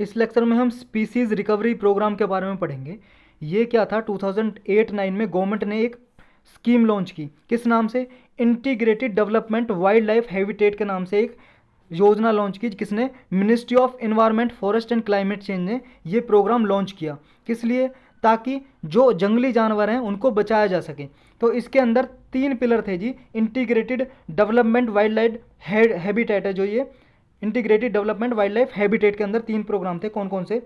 इस लेक्चर में हम स्पीसीज रिकवरी प्रोग्राम के बारे में पढ़ेंगे ये क्या था 2008-9 में गवर्नमेंट ने एक स्कीम लॉन्च की किस नाम से integrated development wild life habitat के नाम से एक योजना लॉन्च की किसने ministry of environment forest and climate change ने ये प्रोग्राम लॉन्च किया किस लिए ताकि जो जंगली जानवर हैं उनको बचाया जा सके तो इसके अंदर तीन पिलर थे जी integrated development wild life habitat है जो ये integrated development wild life habitat के अंदर तीन प्रोग्राम थे कौन कौन से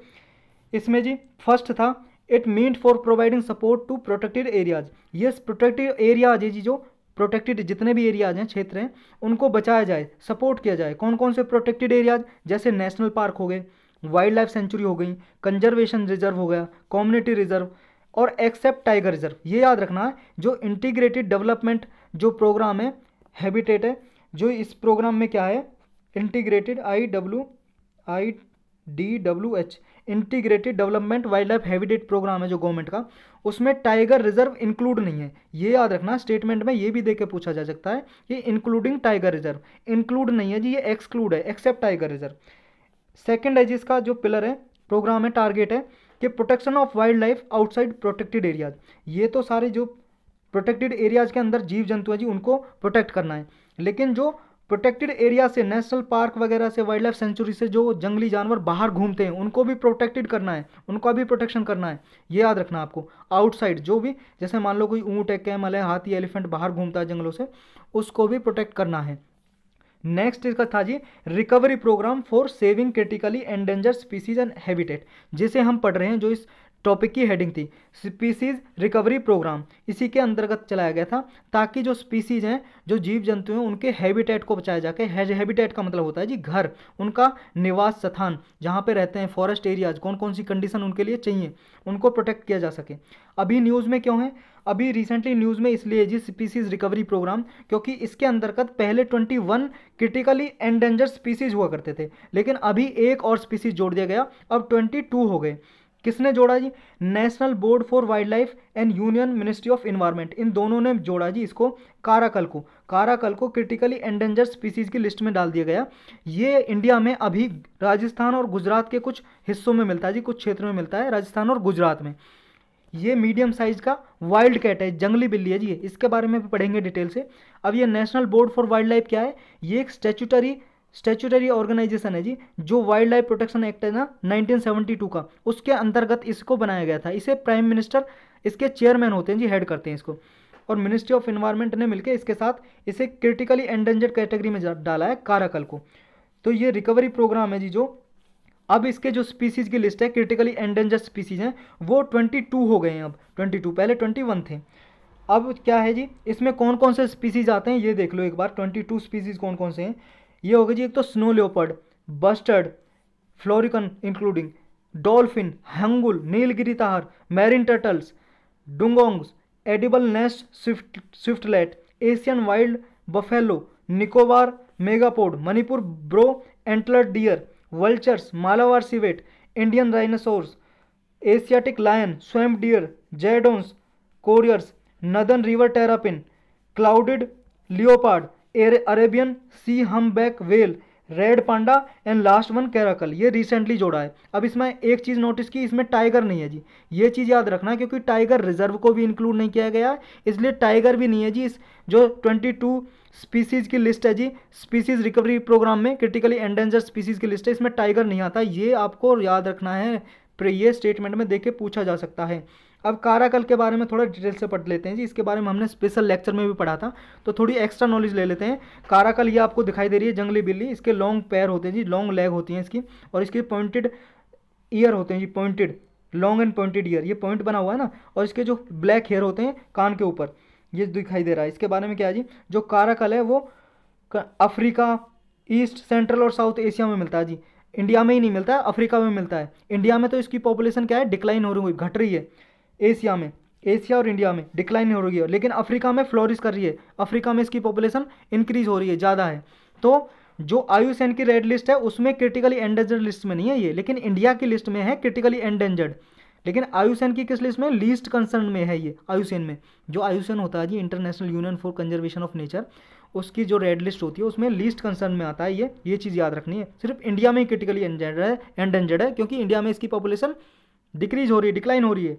इसमें जी फर्स्ट था it mean for providing support to protected areas ये प्रोटेक्टेड एरियाज है जी जो प्रोटेक्टेड जितने भी एरियाज हैं क्षेत्र हैं उनको बचाया जाए सपोर्ट किया जाए कौन कौन से प्रोटेक्टेड एरियाज जैसे नेशनल पार्क हो गए वाइल्ड लाइफ सेंचुरी हो गई कंजर्वेशन रिजर्व हो गया कम्युनिटी रिजर्व और एक्सेप्ट टाइगर रिजर्व ये याद रखना है जो इंटीग्रेटेड डेवलपमेंट जो प्रोग्राम है हैबिटेट है जो इस प्रोग्राम में क्या है integrated I W I D W H integrated development wild life habitat programme है जो गवर्नमेंट का उसमें टाइगर रिजर्व इंक्लूड नहीं है ये याद रखना स्टेटमेंट में ये भी के पूछा जा सकता है कि इंक्लूडिंग टाइगर रिजर्व इंक्लूड नहीं है जी ये एक्सक्लूड है एक्सेप्ट टाइगर रिजर्व सेकेंड है जिसका जो पिलर है प्रोग्राम है टारगेट है कि protection of wild life outside protected areas ये तो सारे जो प्रोटेक्टेड एरियाज के अंदर जीव जंतु है जी उनको प्रोटेक्ट करना है लेकिन जो प्रोटेक्टेड एरिया से नेशनल पार्क वगैरह से वाइल्ड लाइफ सेंचुरी से जो जंगली जानवर बाहर घूमते हैं उनको भी प्रोटेक्टेड करना है उनका भी प्रोटेक्शन करना है ये याद रखना आपको आउटसाइड जो भी जैसे मान लो कोई ऊँट है कैमल है हाथी एलिफेंट बाहर घूमता है जंगलों से उसको भी प्रोटेक्ट करना है नेक्स्ट इसका था जी recovery programme for saving critically endanger species and habitat जिसे हम पढ़ रहे हैं जो इस टॉपिक की हेडिंग थी स्पीसीज रिकवरी प्रोग्राम इसी के अंतर्गत चलाया गया था ताकि जो स्पीसीज हैं जो जीव जंतु हैं उनके हैबिटेट को बचाया जाके हैबिटेट का मतलब होता है जी घर उनका निवास स्थान जहाँ पे रहते हैं फॉरेस्ट एरियाज कौन कौन सी कंडीशन उनके लिए चाहिए उनको प्रोटेक्ट किया जा सके अभी न्यूज़ में क्यों है अभी रिसेंटली न्यूज़ में इसलिए जी स्पीसीज रिकवरी प्रोग्राम क्योंकि इसके अंतर्गत पहले 21 क्रिटिकली एंडेंजर स्पीसीज हुआ करते थे लेकिन अभी एक और स्पीसीज जोड़ दिया गया अब 22 हो गए किसने जोड़ा जी national board for wild life and union ministry of environment इन दोनों ने जोड़ा जी इसको काराकल को काराकल को क्रिटिकली एंडेंजर स्पीसीज की लिस्ट में डाल दिया गया ये इंडिया में अभी राजस्थान और गुजरात के कुछ हिस्सों में मिलता है जी कुछ क्षेत्र में मिलता है राजस्थान और गुजरात में ये मीडियम साइज का वाइल्ड कैट है जंगली बिल्ली है जी इसके बारे में भी पढ़ेंगे डिटेल से अब ये national board for wild life क्या है ये एक स्टेचुटरी स्टेचुटरी ऑर्गेनाइजेशन है जी जो वाइल्ड लाइफ प्रोटेक्शन एक्ट है ना 1972 का उसके अंतर्गत इसको बनाया गया था इसे प्राइम मिनिस्टर इसके चेयरमैन होते हैं जी हेड करते हैं इसको और मिनिस्ट्री ऑफ इन्वायरमेंट ने मिलकर इसके साथ इसे क्रिटिकली एंडेंजर्ड कैटेगरी में डाला है काराकल को तो ये रिकवरी प्रोग्राम है जी जो अब इसके जो स्पीसीज की लिस्ट है क्रिटिकली एंडेंजर्ड स्पीसीज हैं वो 22 हो गए हैं अब 22 पहले 21 थे अब क्या है जी इसमें कौन कौन से स्पीसीज आते हैं ये देख लो एक बार 22 स्पीसीज कौन कौन से हैं ये हो जी एक तो snow leopard bustard florican including dolphin hangul Nilgiri tahr marine turtles dugongs edible nest swift swiftlet Asian wild buffalo Nicobar megapode Manipur brow antler deer vultures Malabar civet Indian rhinoceros Asiatic lion swamp deer Jerdon's coursers northern river terrapin clouded leopard Arabian sea humpback whale red panda and last one caracal ये recently जोड़ा है अब इसमें एक चीज़ notice की इसमें tiger नहीं है जी ये चीज़ याद रखना क्योंकि टाइगर रिजर्व को भी इंक्लूड नहीं किया गया है इसलिए टाइगर भी नहीं है जी इस जो 22 स्पीसीज़ की लिस्ट है जी स्पीसीज़ रिकवरी प्रोग्राम में क्रिटिकली एंडेंजर स्पीसीज़ की लिस्ट है इसमें टाइगर नहीं आता ये आपको याद रखना है ये स्टेटमेंट में देख के पूछा जा सकता है अब काराकल के बारे में थोड़ा डिटेल से पढ़ लेते हैं जी इसके बारे में हमने स्पेशल लेक्चर में भी पढ़ा था तो थोड़ी एक्स्ट्रा नॉलेज ले लेते हैं काराकल ये आपको दिखाई दे रही है जंगली बिल्ली इसके लॉन्ग पैर होते हैं जी लॉन्ग लेग होती हैं इसकी और इसके पॉइंटेड ईयर होते हैं जी pointed long and pointed ear ये पॉइंट बना हुआ है ना और इसके जो ब्लैक हेयर होते हैं कान के ऊपर ये दिखाई दे रहा है इसके बारे में क्या है जी जो काराकल है वो अफ्रीका ईस्ट सेंट्रल और साउथ एशिया में मिलता है जी इंडिया में ही नहीं मिलता है अफ्रीका में मिलता है इंडिया में तो इसकी पॉपुलेशन क्या है डिक्लाइन हो रही हुई घट रही है एशिया में एशिया और इंडिया में डिक्लाइन हो रही है लेकिन अफ्रीका में फ्लोरिश कर रही है अफ्रीका में इसकी पॉपुलेशन इंक्रीज हो रही है ज़्यादा है तो जो आयुषैन की रेड लिस्ट है उसमें क्रिटिकली एंडेंजर्ड लिस्ट में नहीं है ये लेकिन इंडिया की लिस्ट में है क्रिटिकली एंडेंजर्ड लेकिन आयुसैन की किस लिस्ट में लीस्ट कंसर्न में है ये आयुसैन में जो आयुषैन होता है जी international union for conservation of nature उसकी जो रेड लिस्ट होती है उसमें लीस्ट कंसर्न में आता है ये ये चीज़ याद रखनी है सिर्फ इंडिया में ही क्रिटिकली एंडेंजर्ड है एंडेंजर्ड है क्योंकि इंडिया में इसकी पॉपुलेशन डिक्रीज हो रही है डिक्लाइन हो रही है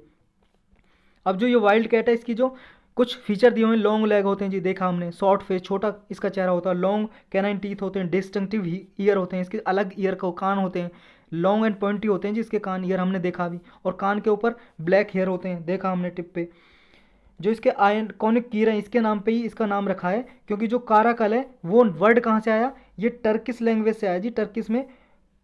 अब जो ये वाइल्ड कैट है इसकी जो कुछ फीचर दिए हुए हैं लॉन्ग लेग होते हैं जी देखा हमने शॉर्ट फेस छोटा इसका चेहरा होता है लॉन्ग कैनाइन टीथ होते हैं डिस्टिंगटिव ईयर होते हैं इसके अलग ईयर का कान होते हैं लॉन्ग एंड पॉइंटी होते हैं जिसके कान ईयर हमने देखा भी और कान के ऊपर ब्लैक हेयर होते हैं देखा हमने टिप पे जो इसके आयन कॉनिक कीर हैं इसके नाम पे ही इसका नाम रखा है क्योंकि जो काराकल है वो वर्ड कहाँ से आया ये टर्किस लैंग्वेज से आया जी टर्किस में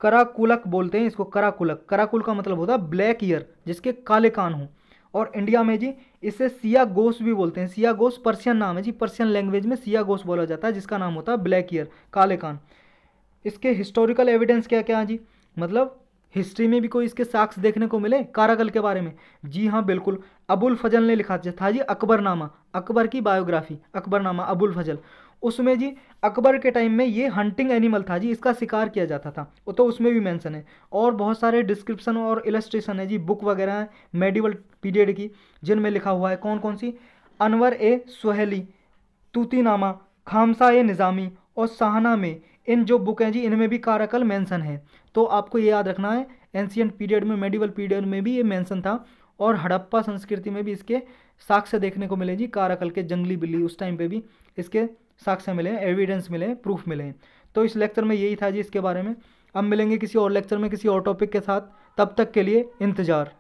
कराकुलक बोलते हैं इसको कराकुलक कराकुल का मतलब होता है ब्लैक ईयर जिसके काले कान हों और इंडिया में जी इसे सिया गोस भी बोलते हैं सिया गोस पर्सियन नाम है जी पर्सियन लैंग्वेज में सिया गोस बोला जाता है जिसका नाम होता है ब्लैक ईयर काले कान इसके हिस्टोरिकल एविडेंस क्या क्या है जी मतलब हिस्ट्री में भी कोई इसके साक्ष देखने को मिले कारागल के बारे में जी हाँ बिल्कुल अबुल फजल ने लिखा था जी अकबरनामा अकबर की बायोग्राफी अकबरनामा अबुल फजल उसमें जी अकबर के टाइम में ये हंटिंग एनिमल था जी इसका शिकार किया जाता था वो तो उसमें भी मेंशन है और बहुत सारे डिस्क्रिप्शन और इलस्ट्रेशन है जी बुक वगैरह हैं मेडिवल पीरियड की जिनमें लिखा हुआ है कौन कौन सी अनवर ए सुहेली तूतीनामा खामसा ए निज़ामी और सहाना में इन जो बुक हैं जी इनमें भी काराकल मैंसन है तो आपको ये याद रखना है एंशियंट पीरियड में मेडिवल पीरियड में भी ये मैंसन था और हड़प्पा संस्कृति में भी इसके साक्ष्य देखने को मिले जी काराकल के जंगली बिल्ली उस टाइम पे भी इसके साक्ष्य मिले एविडेंस मिले प्रूफ मिले तो इस लेक्चर में यही था जी इसके बारे में अब मिलेंगे किसी और लेक्चर में किसी और टॉपिक के साथ तब तक के लिए इंतज़ार